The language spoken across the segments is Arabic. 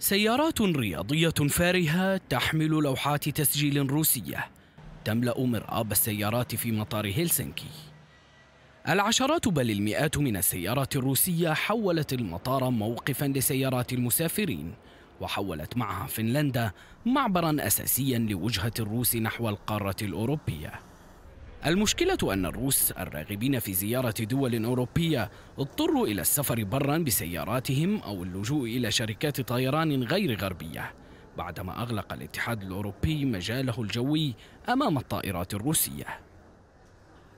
سيارات رياضية فارهة تحمل لوحات تسجيل روسية تملأ مرآب السيارات في مطار هلسنكي. العشرات بل المئات من السيارات الروسية حولت المطار موقفا لسيارات المسافرين، وحولت معها فنلندا معبرا أساسيا لوجهة الروس نحو القارة الأوروبية. المشكلة أن الروس الراغبين في زيارة دول أوروبية اضطروا إلى السفر برا بسياراتهم أو اللجوء إلى شركات طيران غير غربية بعدما أغلق الاتحاد الأوروبي مجاله الجوي أمام الطائرات الروسية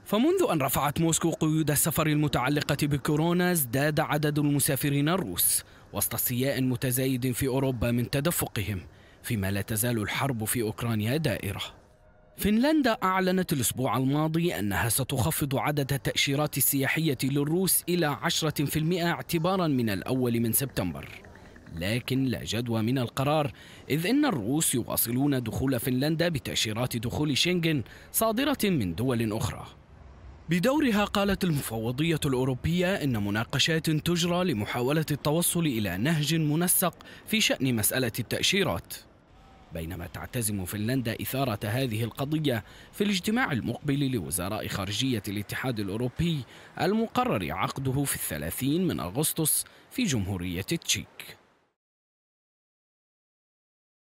فمنذ أن رفعت موسكو قيود السفر المتعلقة بكورونا ازداد عدد المسافرين الروس وسط استياء متزايد في أوروبا من تدفقهم فيما لا تزال الحرب في أوكرانيا دائرة فنلندا أعلنت الأسبوع الماضي أنها ستخفض عدد التأشيرات السياحية للروس إلى 10% اعتبارا من الأول من سبتمبر لكن لا جدوى من القرار إذ إن الروس يواصلون دخول فنلندا بتأشيرات دخول شنغن صادرة من دول أخرى بدورها قالت المفوضية الأوروبية إن مناقشات تجرى لمحاولة التوصل إلى نهج منسق في شأن مسألة التأشيرات بينما تعتزم فنلندا إثارة هذه القضية في الاجتماع المقبل لوزراء خارجية الاتحاد الأوروبي المقرر عقده في الثلاثين من أغسطس في جمهورية التشيك